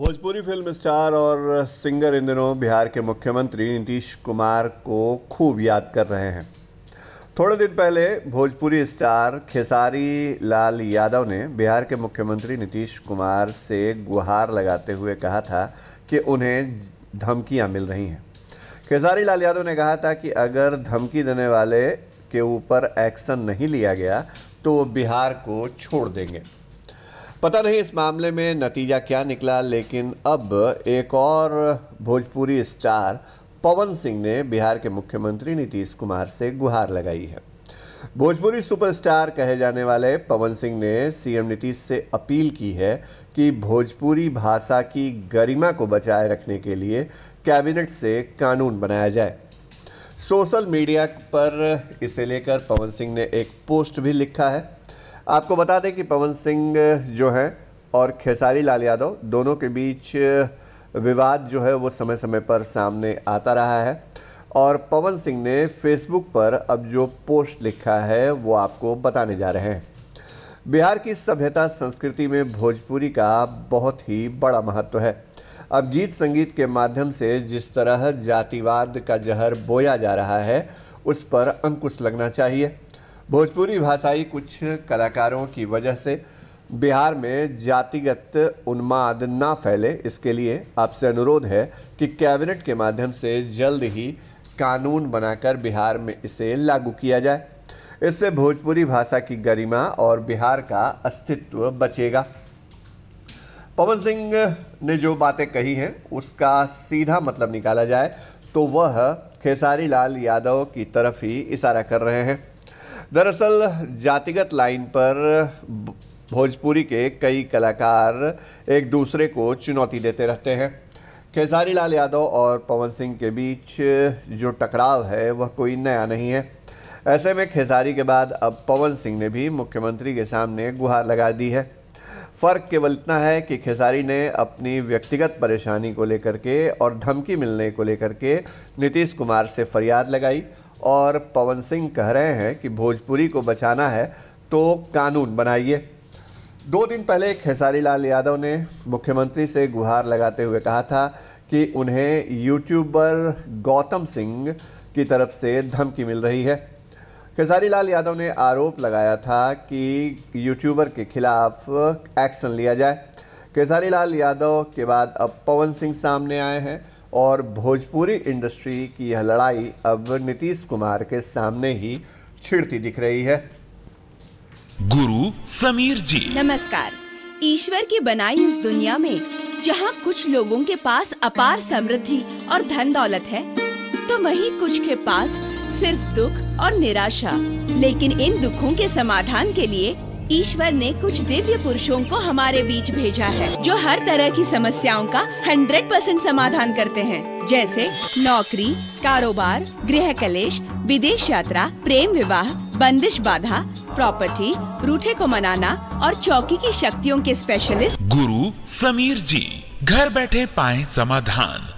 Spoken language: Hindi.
भोजपुरी फिल्म स्टार और सिंगर इन दिनों बिहार के मुख्यमंत्री नीतीश कुमार को खूब याद कर रहे हैं थोड़े दिन पहले भोजपुरी स्टार खेसारी लाल यादव ने बिहार के मुख्यमंत्री नीतीश कुमार से गुहार लगाते हुए कहा था कि उन्हें धमकियां मिल रही हैं खेसारी लाल यादव ने कहा था कि अगर धमकी देने वाले के ऊपर एक्शन नहीं लिया गया तो वो बिहार को छोड़ देंगे पता नहीं इस मामले में नतीजा क्या निकला लेकिन अब एक और भोजपुरी स्टार पवन सिंह ने बिहार के मुख्यमंत्री नीतीश कुमार से गुहार लगाई है भोजपुरी सुपरस्टार कहे जाने वाले पवन सिंह ने सीएम नीतीश से अपील की है कि भोजपुरी भाषा की गरिमा को बचाए रखने के लिए कैबिनेट से कानून बनाया जाए सोशल मीडिया पर इसे लेकर पवन सिंह ने एक पोस्ट भी लिखा है आपको बता दें कि पवन सिंह जो हैं और खेसारी लाल यादव दोनों के बीच विवाद जो है वो समय समय पर सामने आता रहा है और पवन सिंह ने फेसबुक पर अब जो पोस्ट लिखा है वो आपको बताने जा रहे हैं बिहार की सभ्यता संस्कृति में भोजपुरी का बहुत ही बड़ा महत्व है अब गीत संगीत के माध्यम से जिस तरह जातिवाद का जहर बोया जा रहा है उस पर अंकुश लगना चाहिए भोजपुरी भाषाई कुछ कलाकारों की वजह से बिहार में जातिगत उन्माद ना फैले इसके लिए आपसे अनुरोध है कि कैबिनेट के माध्यम से जल्द ही कानून बनाकर बिहार में इसे लागू किया जाए इससे भोजपुरी भाषा की गरिमा और बिहार का अस्तित्व बचेगा पवन सिंह ने जो बातें कही हैं उसका सीधा मतलब निकाला जाए तो वह खेसारी लाल यादव की तरफ ही इशारा कर रहे हैं दरअसल जातिगत लाइन पर भोजपुरी के कई कलाकार एक दूसरे को चुनौती देते रहते हैं खेसारी लाल यादव और पवन सिंह के बीच जो टकराव है वह कोई नया नहीं है ऐसे में खेसारी के बाद अब पवन सिंह ने भी मुख्यमंत्री के सामने गुहार लगा दी है फ़र्क केवल इतना है कि खेसारी ने अपनी व्यक्तिगत परेशानी को लेकर के और धमकी मिलने को लेकर के नीतीश कुमार से फरियाद लगाई और पवन सिंह कह रहे हैं कि भोजपुरी को बचाना है तो कानून बनाइए दो दिन पहले खेसारी लाल यादव ने मुख्यमंत्री से गुहार लगाते हुए कहा था कि उन्हें यूट्यूबर गौतम सिंह की तरफ से धमकी मिल रही है खेसारी लाल यादव ने आरोप लगाया था कि यूट्यूबर के खिलाफ एक्शन लिया जाए खेसारी लाल यादव के बाद अब पवन सिंह सामने आए हैं और भोजपुरी इंडस्ट्री की यह लड़ाई अब नीतीश कुमार के सामने ही छिड़ती दिख रही है गुरु समीर जी नमस्कार ईश्वर की बनाई इस दुनिया में जहाँ कुछ लोगों के पास अपार समृद्धि और धन दौलत है तो वहीं कुछ के पास सिर्फ दुख और निराशा लेकिन इन दुखों के समाधान के लिए ईश्वर ने कुछ दिव्य पुरुषों को हमारे बीच भेजा है जो हर तरह की समस्याओं का 100 परसेंट समाधान करते हैं जैसे नौकरी कारोबार गृह कलेश विदेश यात्रा प्रेम विवाह बंदिश बाधा प्रॉपर्टी रूठे को मनाना और चौकी की शक्तियों के स्पेशलिस्ट गुरु समीर जी घर बैठे पाए समाधान